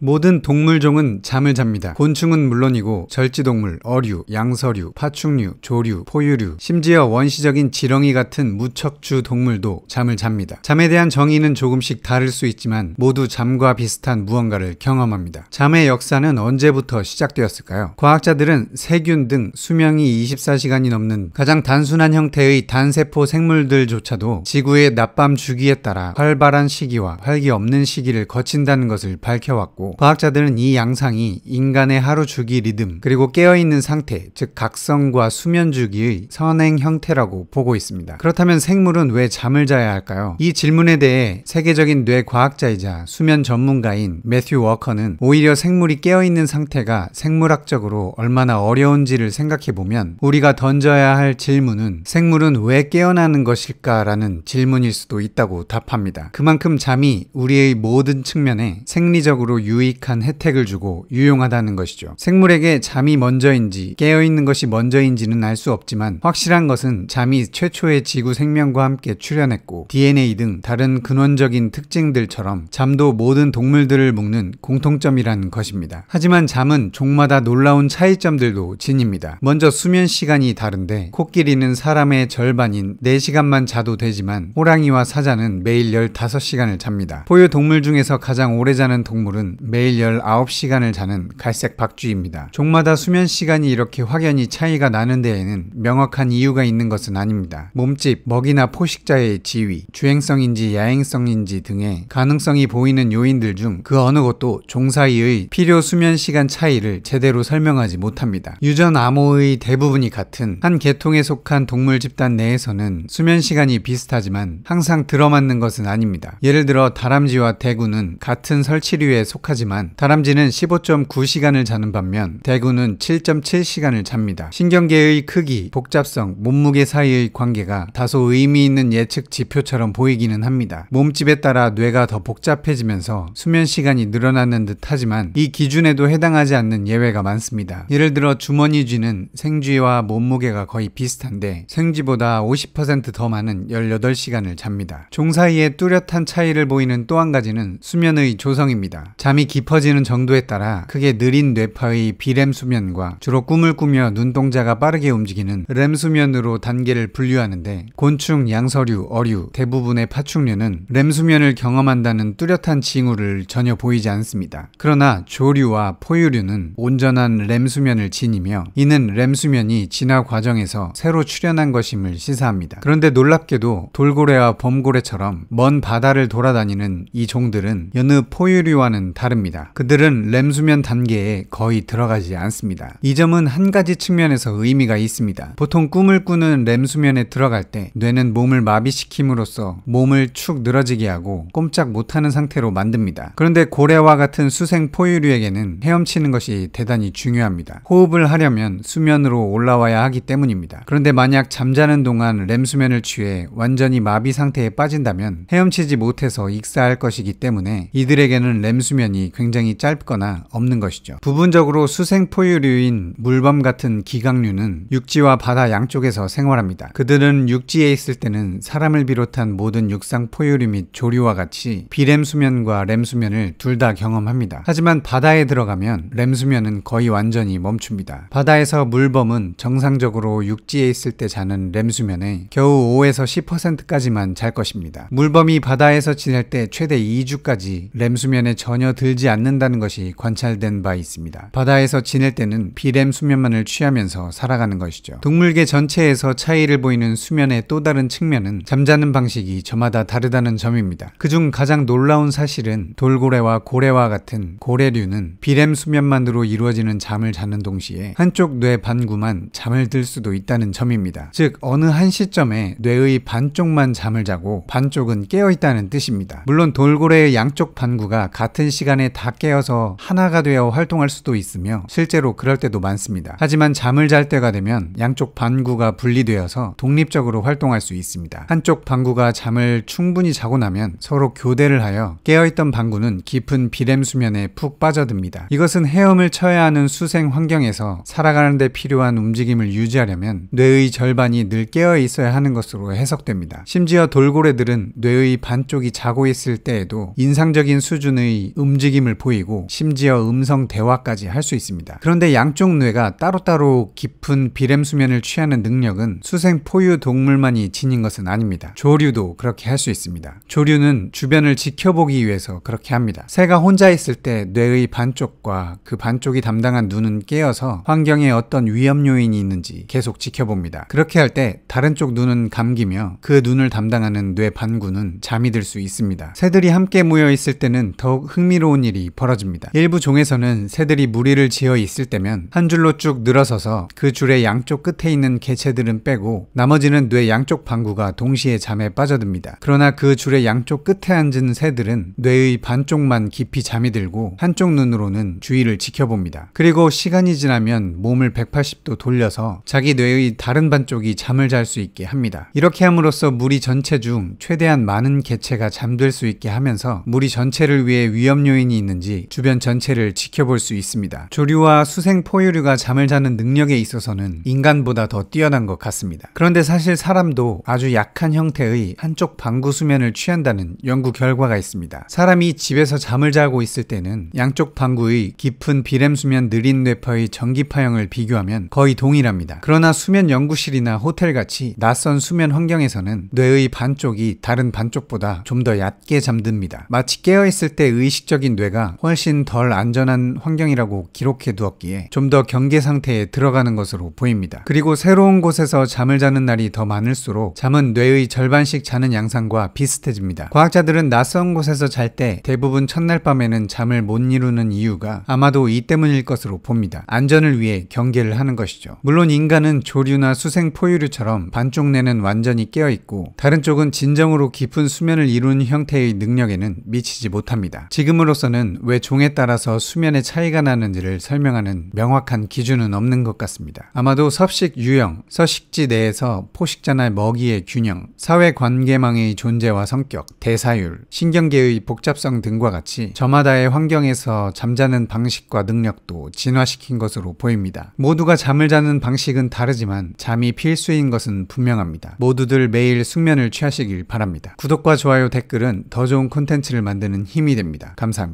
모든 동물종은 잠을 잡니다. 곤충은 물론이고 절지동물, 어류, 양서류, 파충류, 조류, 포유류, 심지어 원시적인 지렁이 같은 무척주 동물도 잠을 잡니다. 잠에 대한 정의는 조금씩 다를 수 있지만 모두 잠과 비슷한 무언가를 경험합니다. 잠의 역사는 언제부터 시작되었을까요? 과학자들은 세균 등 수명이 24시간이 넘는 가장 단순한 형태의 단세포 생물들조차도 지구의 낮밤 주기에 따라 활발한 시기와 활기 없는 시기를 거친다는 것을 밝혀왔고 있고 과학자들은 이 양상이 인간의 하루 주기 리듬 그리고 깨어있는 상태 즉 각성과 수면 주기의 선행 형태라고 보고 있습니다. 그렇다면 생물은 왜 잠을 자야 할까요? 이 질문에 대해 세계적인 뇌 과학자이자 수면 전문가인 매튜 워커는 오히려 생물이 깨어있는 상태가 생물학적으로 얼마나 어려운지를 생각해 보면 우리가 던져야 할 질문은 생물은 왜 깨어나는 것일까라는 질문일 수도 있다고 답합니다. 그만큼 잠이 우리의 모든 측면에 생리적으로 유 유익한 혜택을 주고 유용하다는 것이죠. 생물에게 잠이 먼저인지 깨어있는 것이 먼저인지는 알 수 없지만 확실한 것은 잠이 최초의 지구 생명과 함께 출현했고 DNA 등 다른 근원적인 특징들처럼 잠도 모든 동물들을 묶는 공통점이라는 것입니다. 하지만 잠은 종마다 놀라운 차이점들도 지닙니다. 먼저 수면 시간이 다른데 코끼리는 사람의 절반인 4시간만 자도 되지만 호랑이와 사자는 매일 15시간을 잡니다. 포유 동물 중에서 가장 오래 자는 동물은 매일 19시간을 자는 갈색 박쥐입니다. 종마다 수면 시간이 이렇게 확연히 차이가 나는 데에는 명확한 이유가 있는 것은 아닙니다. 몸집, 먹이나 포식자의 지위, 주행성인지 야행성인지 등의 가능성이 보이는 요인들 중 그 어느 것도 종사이의 필요 수면 시간 차이를 제대로 설명하지 못합니다. 유전 암호의 대부분이 같은 한 계통에 속한 동물 집단 내에서는 수면 시간이 비슷하지만 항상 들어맞는 것은 아닙니다. 예를 들어 다람쥐와 대구는 같은 설치류에 속하지 하지만 다람쥐는 15.9시간을 자는 반면 대구는 7.7시간을 잡니다. 신경계의 크기, 복잡성, 몸무게 사이의 관계가 다소 의미 있는 예측 지표처럼 보이기는 합니다. 몸집에 따라 뇌가 더 복잡해지면서 수면 시간이 늘어나는 듯 하지만 이 기준에도 해당하지 않는 예외가 많습니다. 예를 들어 주머니 쥐는 생쥐와 몸무게가 거의 비슷한데 생쥐보다 50%더 많은 18시간을 잡니다. 종사이의 뚜렷한 차이를 보이는 또 한 가지는 수면의 조성입니다. 잠이 깊어지는 정도에 따라 크게 느린 뇌파의 비렘 수면과 주로 꿈을 꾸며 눈동자가 빠르게 움직이는 렘 수면으로 단계를 분류하는데 곤충, 양서류, 어류, 대부분의 파충류는 렘 수면을 경험한다는 뚜렷한 징후를 전혀 보이지 않습니다. 그러나 조류와 포유류는 온전한 렘 수면을 지니며 이는 렘 수면이 진화 과정에서 새로 출현한 것임을 시사합니다. 그런데 놀랍게도 돌고래와 범고래처럼 먼 바다를 돌아다니는 이 종들은 여느 포유류와는 다른 따릅니다. 그들은 렘 수면 단계에 거의 들어가지 않습니다. 이 점은 한 가지 측면에서 의미가 있습니다. 보통 꿈을 꾸는 렘 수면에 들어갈 때 뇌는 몸을 마비시킴으로써 몸을 축 늘어지게 하고 꼼짝 못하는 상태로 만듭니다. 그런데 고래와 같은 수생 포유류에게는 헤엄치는 것이 대단히 중요합니다. 호흡을 하려면 수면으로 올라와야 하기 때문입니다. 그런데 만약 잠자는 동안 렘 수면을 취해 완전히 마비 상태에 빠진다면 헤엄치지 못해서 익사할 것이기 때문에 이들에게는 렘 수면이 굉장히 짧거나 없는 것이죠. 부분적으로 수생포유류인 물범 같은 기각류는 육지와 바다 양쪽에서 생활합니다. 그들은 육지에 있을 때는 사람을 비롯한 모든 육상 포유류 및 조류와 같이 비렘수면과렘수면을둘 다 경험합니다. 하지만 바다에 들어가면 렘수면은 거의 완전히 멈춥니다. 바다에서 물범은 정상적으로 육지에 있을 때 자는 렘수면에 겨우 5에서 10%까지만 잘 것입니다. 물범이 바다에서 지낼 때 최대 2주까지 렘수면에 전혀 들지 들지 않는다는 것이 관찰된 바 있습니다. 바다에서 지낼 때는 비렘 수면만을 취하면서 살아가는 것이죠. 동물계 전체에서 차이를 보이는 수면의 또 다른 측면은 잠자는 방식이 저마다 다르다는 점입니다. 그중 가장 놀라운 사실은 돌고래와 고래와 같은 고래류는 비렘 수면만으로 이루어지는 잠을 자는 동시에 한쪽 뇌 반구만 잠을 들 수도 있다는 점입니다. 즉 어느 한 시점에 뇌의 반쪽만 잠을 자고 반쪽은 깨어 있다는 뜻입니다. 물론 돌고래의 양쪽 반구가 같은 시간 시간에 다 깨어서 하나가 되어 활동할 수도 있으며 실제로 그럴 때도 많습니다. 하지만 잠을 잘 때가 되면 양쪽 반구가 분리되어서 독립적으로 활동할 수 있습니다. 한쪽 반구가 잠을 충분히 자고 나면 서로 교대를 하여 깨어있던 반구는 깊은 비렘 수면에 푹 빠져듭니다. 이것은 헤엄을 쳐야 하는 수생 환경에서 살아가는 데 필요한 움직임을 유지하려면 뇌의 절반이 늘 깨어 있어야 하는 것으로 해석됩니다. 심지어 돌고래들은 뇌의 반쪽이 자고 있을 때에도 인상적인 수준의 음직임 움직임을 보이고 심지어 음성 대화까지 할 수 있습니다. 그런데 양쪽 뇌가 따로따로 깊은 비렘 수면을 취하는 능력은 수생 포유 동물만이 지닌 것은 아닙니다. 조류도 그렇게 할 수 있습니다. 조류는 주변을 지켜보기 위해서 그렇게 합니다. 새가 혼자 있을 때 뇌의 반쪽과 그 반쪽이 담당한 눈은 깨어서 환경에 어떤 위험 요인이 있는지 계속 지켜봅니다. 그렇게 할 때 다른 쪽 눈은 감기며 그 눈을 담당하는 뇌 반구는 잠이 들 수 있습니다. 새들이 함께 모여 있을 때는 더욱 흥미로운 흥미운 일이 벌어집니다. 일부 종에서는 새들이 무리를 지어 있을 때면 한 줄로 쭉 늘어서서 그 줄의 양쪽 끝에 있는 개체들은 빼고 나머지는 뇌 양쪽 방구가 동시에 잠에 빠져듭니다. 그러나 그 줄의 양쪽 끝에 앉은 새들은 뇌의 반쪽만 깊이 잠이 들고 한쪽 눈으로는 주위를 지켜봅니다. 그리고 시간이 지나면 몸을 180도 돌려서 자기 뇌의 다른 반쪽이 잠을 잘 수 있게 합니다. 이렇게 함으로써 무리 전체 중 최대한 많은 개체가 잠들 수 있게 하면서 무리 전체를 위해 위험 요인 요인이 있는지 주변 전체를 지켜볼 수 있습니다. 조류와 수생 포유류가 잠을 자는 능력에 있어서는 인간보다 더 뛰어난 것 같습니다. 그런데 사실 사람도 아주 약한 형태의 한쪽 방구 수면을 취한다는 연구 결과가 있습니다. 사람이 집에서 잠을 자고 있을 때는 양쪽 방구의 깊은 비렘 수면 느린 뇌파의 전기파형을 비교하면 거의 동일합니다. 그러나 수면 연구실이나 호텔같이 낯선 수면 환경에서는 뇌의 반쪽이 다른 반쪽보다 좀 더 얕게 잠듭니다. 마치 깨어있을 때 의식적인 우리 뇌가 훨씬 덜 안전한 환경이라고 기록해 두었기에 좀 더 경계 상태에 들어가는 것으로 보입니다. 그리고 새로운 곳에서 잠을 자는 날이 더 많을수록 잠은 뇌의 절반씩 자는 양상과 비슷해집니다. 과학자들은 낯선 곳에서 잘 때 대부분 첫날 밤에는 잠을 못 이루는 이유가 아마도 이 때문일 것으로 봅니다. 안전을 위해 경계를 하는 것이죠. 물론 인간은 조류나 수생 포유류처럼 반쪽 뇌는 완전히 깨어있고 다른 쪽은 진정으로 깊은 수면을 이룬 형태의 능력에는 미치지 못합니다. 지금으로서 서는 왜 종에 따라서 수면의 차이가 나는지를 설명하는 명확한 기준은 없는 것 같습니다. 아마도 섭식 유형, 서식지 내에서 포식자나 먹이의 균형, 사회 관계망의 존재와 성격, 대사율, 신경계의 복잡성 등과 같이 저마다의 환경에서 잠자는 방식과 능력도 진화시킨 것으로 보입니다. 모두가 잠을 자는 방식은 다르지만 잠이 필수인 것은 분명합니다. 모두들 매일 숙면을 취하시길 바랍니다. 구독과 좋아요 댓글은 더 좋은 콘텐츠를 만드는 힘이 됩니다. 감사합니다.